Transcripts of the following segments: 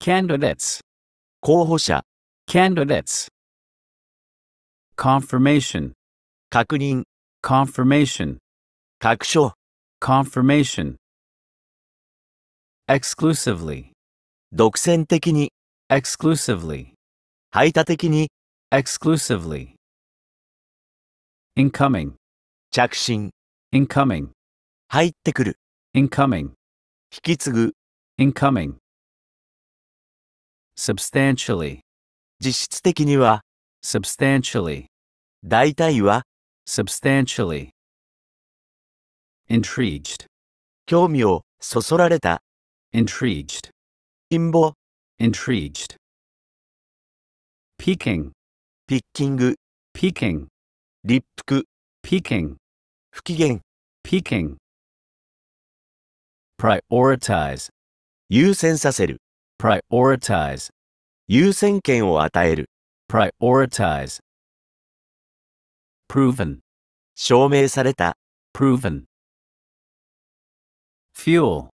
candidates 候補者 candidates confirmation 確認 confirmation 確証 confirmation exclusively 独占的に exclusively 排他的に exclusively incoming 着信 incoming 入ってくる incoming 引き継ぐ incoming substantially 実質的には substantially 大体は substantially intrigued 興味をそそられた intrigued 陰謀 intrigued peaking ピッキング peaking 立腹 peaking 不機嫌 peaking prioritize 優先させる prioritize 優先権を与える prioritize proven 証明された proven fuel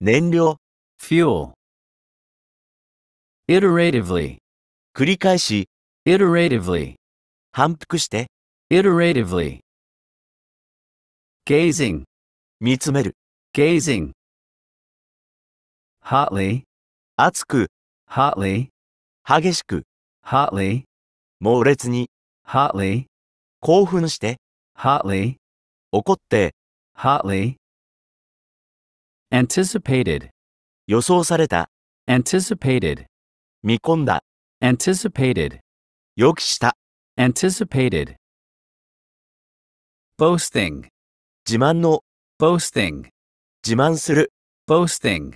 燃料 fuel iteratively 繰り返し iteratively 反復して iteratively gazing 見つめる gazing hotly 熱く hotly 激しく、hotly 猛烈に、hotly 興奮して、hotly 怒って、hotly anticipated 予想された、anticipated 見込んだ、anticipated 予期した、anticipated boasting 自慢の boasting 自慢する boasting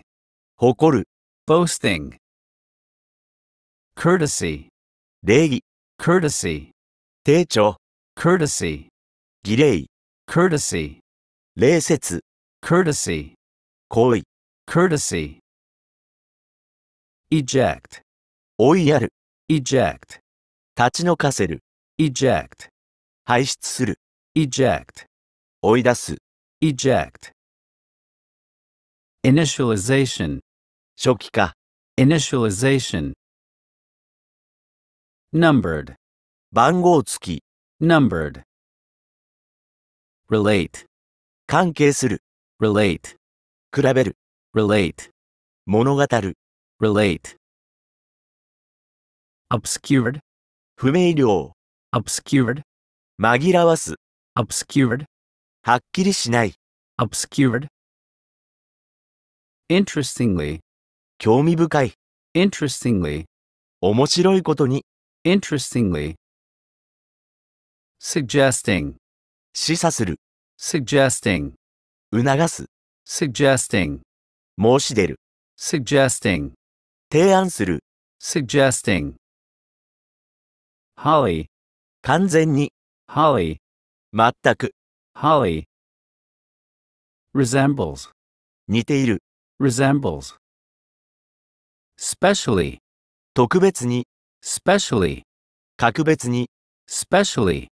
誇る boasting courtesy 礼儀 courtesy 丁重 courtesy 儀礼 courtesy 礼節 courtesy 行為 courtesy eject 追いやる eject 立ち退かせる eject 排出する eject 追い出す eject initialization 初期化 initialization numbered 番号付き numbered relate 関係する relate 比べる relate 物語る relate obscured 不明瞭 obscured 紛らわす obscured はっきりしない obscured interestingly 興味深い interestingly 面白いことに Interestingly. Suggesting. 示唆する。Suggesting. 促す。Suggesting. 申し出る。Suggesting. 提案する。Suggesting. Holly. 完全に。Holly. 全く。Holly. Resembles. 似ている。Resembles. Specially. 特別に。specially 格別に specially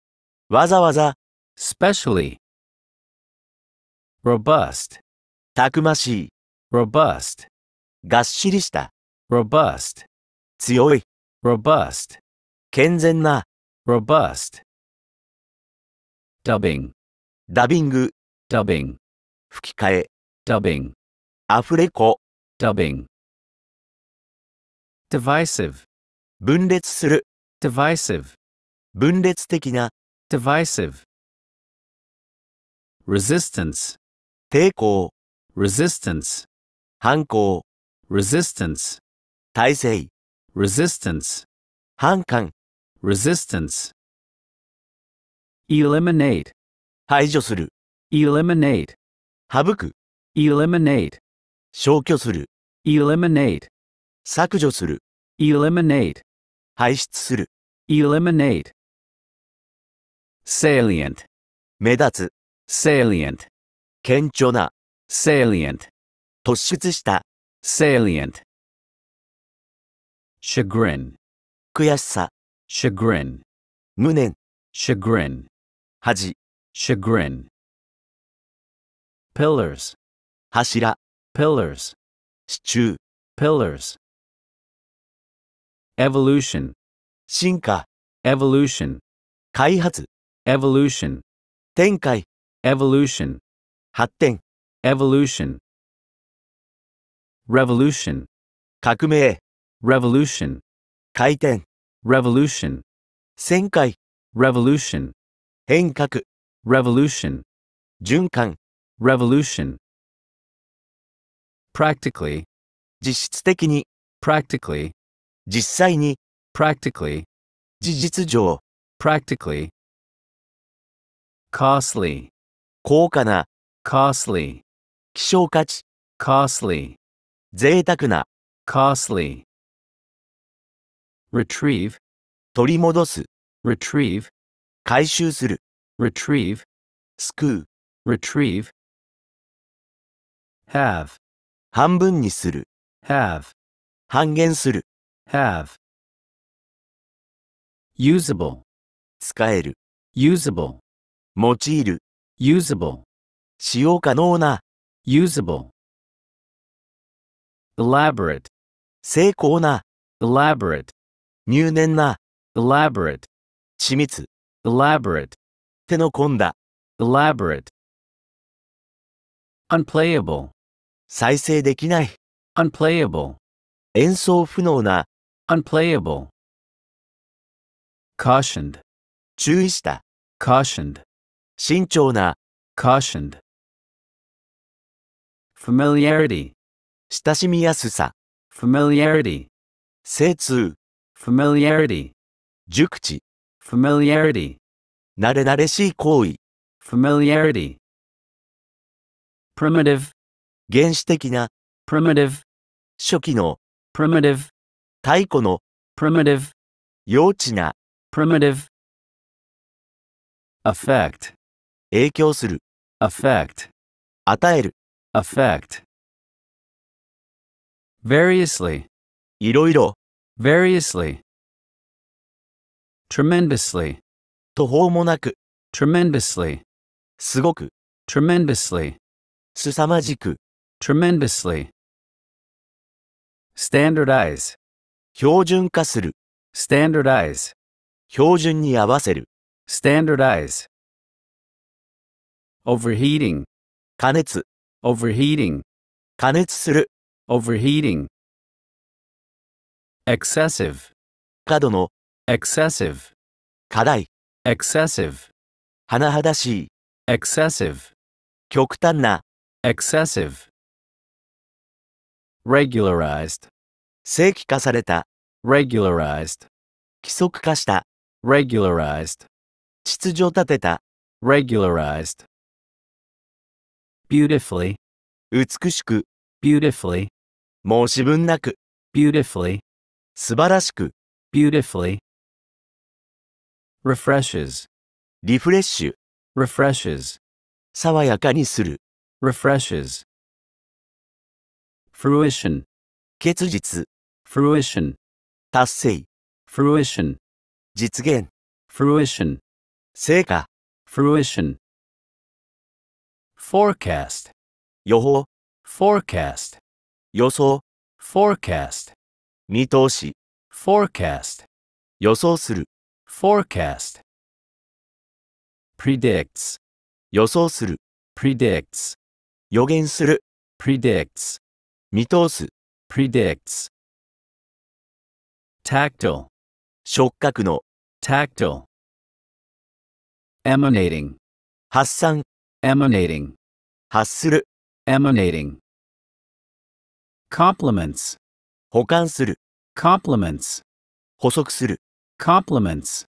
わざわざ specially robust たくましい robust がっしりした robust 強い robust 健全な robust dubbing ダビング dubbing 吹き替え dubbing アフレコ dubbing divisive 分裂する divisive 分裂的な divisive resistance 抵抗 resistance 反抗 resistance 体制 resistance 反感 resistance eliminate 排除する eliminate 省く eliminate 消去する eliminate 削除する eliminate 排出する eliminate salient 目立つ salient 顕著な salient 突出した salient chagrin 悔しさ chagrin 無念 chagrin 恥 chagrin pillars 柱 pillars 支柱 pillars evolution 進化 evolution 開発 evolution 展開 evolution 発展 evolution revolution 革命 revolution 回転 revolution 旋回 revolution 変革 revolution 循環 revolution practically 実質的に practically 実際に practically 事実上 practically costly 高価な costly 希少価値 costly 贅沢な costly retrieve 取り戻す retrieve 回収する retrieve 救う retrieve have 半分にする have 半減する have usable 使える usable 用いる usable 使用可能な usable elaborate 成功な elaborate 入念な elaborate 緻密 elaborate 手の込んだ elaborate unplayable 再生できない unplayable 演奏不能な unplayable cautioned 注意した cautioned 慎重な cautioned familiarity 親しみやすさ familiarity 精通 familiarity 熟知 familiarity 慣れ慣れしい行為 familiarity primitive 原始的な primitive 初期の primitive 太古の primitive 幼稚な primitive affect 影響する affect 与える affect variously いろいろ variously tremendously 途方もなく tremendously すごく tremendously すさまじく tremendously standardize 標準化する standardize 標準に合わせる standardize overheating 加熱 overheating 加熱する overheating excessive 過度の excessive 過大 excessive 甚だしい excessive 極端な excessive regularized 正規化された regularized 規則化した regularized 秩序立てた regularized beautifully 美しく beautifully 申し分なく beautifully 素晴らしく beautifully refreshes リフレッシュ refreshes 爽やかにする refreshes fruition 結実 fruition 達成 fruition 実現 fruition 成果 fruition forecast 予報 forecast 予想 forecast 見通し forecast 予想する forecast predicts 予想する predicts 予言する predicts 見通す predicts tactile 触覚の tactile emanating 発散 emanating 発する emanating compliments 補完する compliments 補足する compliments